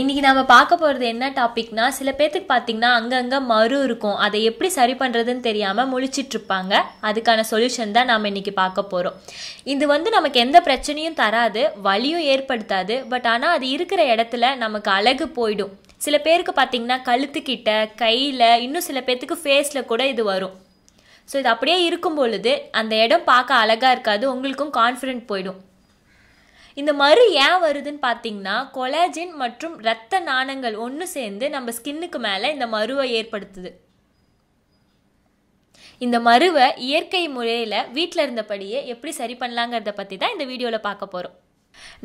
இன்றைக்கி நம்ம பார்க்க போகிறது என்ன டாபிக்னா சில பேர்த்துக்கு பார்த்தீங்கன்னா அங்கங்கே மறு இருக்கும் அதை எப்படி சரி பண்ணுறதுன்னு தெரியாமல் முழிச்சிட்ருப்பாங்க அதுக்கான சொல்யூஷன் தான் நாம் இன்றைக்கி பார்க்க போகிறோம் இது வந்து நமக்கு எந்த பிரச்சனையும் தராது வலியும் ஏற்படுத்தாது பட் ஆனால் அது இருக்கிற இடத்துல நமக்கு அழகு போயிடும் சில பேருக்கு பார்த்தீங்கன்னா கழுத்துக்கிட்ட கையில் இன்னும் சில பேர்த்துக்கு ஃபேஸில் கூட இது வரும் ஸோ இது அப்படியே இருக்கும் பொழுது அந்த இடம் பார்க்க அழகாக இருக்காது உங்களுக்கும் கான்ஃபிடென்ட் போயிடும் இந்த மறு ஏன் வருதுன்னு பார்த்தீங்கன்னா கொலாஜின் மற்றும் இரத்த நாணங்கள் ஒன்று சேர்ந்து நம்ம ஸ்கின்னுக்கு மேலே இந்த மருவை ஏற்படுத்துது இந்த மருவை இயற்கை முறையில் வீட்டில் இருந்தபடியே எப்படி சரி பண்ணலாங்கிறத பற்றி தான் இந்த வீடியோவில் பார்க்க போகிறோம்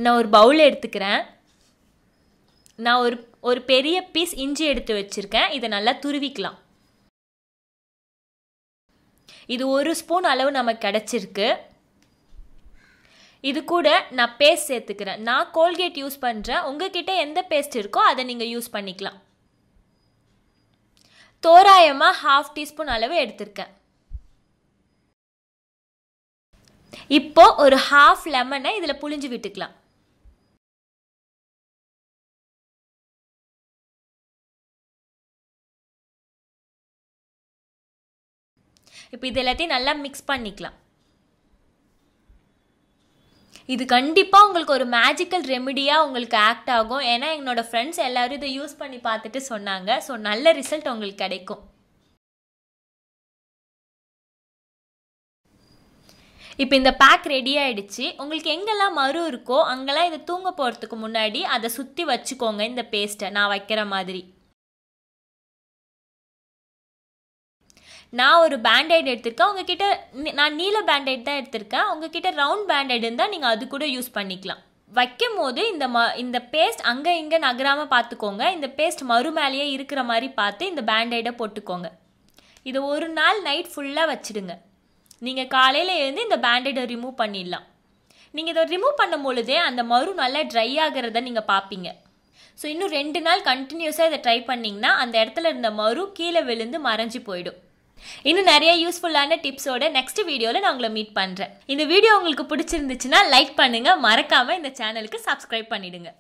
நான் ஒரு பவுல் எடுத்துக்கிறேன் நான் ஒரு ஒரு பெரிய பீஸ் இஞ்சி எடுத்து வச்சுருக்கேன் இதை நல்லா துருவிக்கலாம் இது ஒரு ஸ்பூன் அளவு நமக்கு கிடச்சிருக்கு இது கூட நான் பேஸ்ட் சேர்த்துக்கிறேன் நான் கோல்கேட் யூஸ் பண்ணுறேன் உங்ககிட்ட எந்த பேஸ்ட் இருக்கோ அதை நீங்கள் யூஸ் பண்ணிக்கலாம் தோராயமாக ஹாஃப் டீஸ்பூன் அளவு எடுத்திருக்கேன் இப்போ ஒரு ஹாஃப் லெமனை இதில் புளிஞ்சு விட்டுக்கலாம் இப்போ இது எல்லாத்தையும் நல்லா மிக்ஸ் பண்ணிக்கலாம் இது கண்டிப்பாக உங்களுக்கு ஒரு மேஜிக்கல் ரெமிடியாக உங்களுக்கு ஆக்ட் ஆகும் ஏன்னா என்னோடய ஃப்ரெண்ட்ஸ் எல்லோரும் இதை யூஸ் பண்ணி பார்த்துட்டு சொன்னாங்க ஸோ நல்ல ரிசல்ட் உங்களுக்கு கிடைக்கும் இப்போ இந்த பேக் ரெடி ஆகிடுச்சு உங்களுக்கு எங்கெல்லாம் மறு இருக்கோ அங்கெல்லாம் இதை தூங்க போகிறதுக்கு முன்னாடி அதை சுற்றி வச்சுக்கோங்க இந்த பேஸ்ட்டை நான் வைக்கிற மாதிரி நான் ஒரு பேண்டைட் எடுத்திருக்கேன் உங்ககிட்ட நான் நீல பேண்டைட் தான் எடுத்திருக்கேன் உங்ககிட்ட ரவுண்ட் பேண்டைட் இருந்தால் நீங்கள் அது கூட யூஸ் பண்ணிக்கலாம் வைக்கும் போது இந்த ம இந்த பேஸ்ட் அங்கே இங்கே நகராமல் பார்த்துக்கோங்க இந்த பேஸ்ட் மறுமேலேயே இருக்கிற மாதிரி பார்த்து இந்த பேண்டைடை போட்டுக்கோங்க இதை ஒரு நாள் நைட் ஃபுல்லாக வச்சுடுங்க நீங்கள் காலையில் எழுந்து இந்த பேண்டைடை ரிமூவ் பண்ணிடலாம் நீங்கள் இதை ரிமூவ் பண்ணும் பொழுதே அந்த மறு நல்லா ட்ரை ஆகிறத நீங்கள் பார்ப்பீங்க ஸோ இன்னும் ரெண்டு நாள் கண்டினியூஸாக இதை ட்ரை பண்ணிங்கன்னா அந்த இடத்துல இருந்த மறு கீழே விழுந்து மறைஞ்சு போயிடும் இன்னும் நிறைய யூஸ்ஃபுல்லான டிப்ஸோட நெக்ஸ்ட் வீடியோவில் நான் உங்களை மீட் பண்ணுறேன் இந்த வீடியோ உங்களுக்கு பிடிச்சிருந்துச்சுன்னா லைக் பண்ணுங்கள் மறக்காமல் இந்த சேனலுக்கு சப்ஸ்கிரைப் பண்ணிவிடுங்க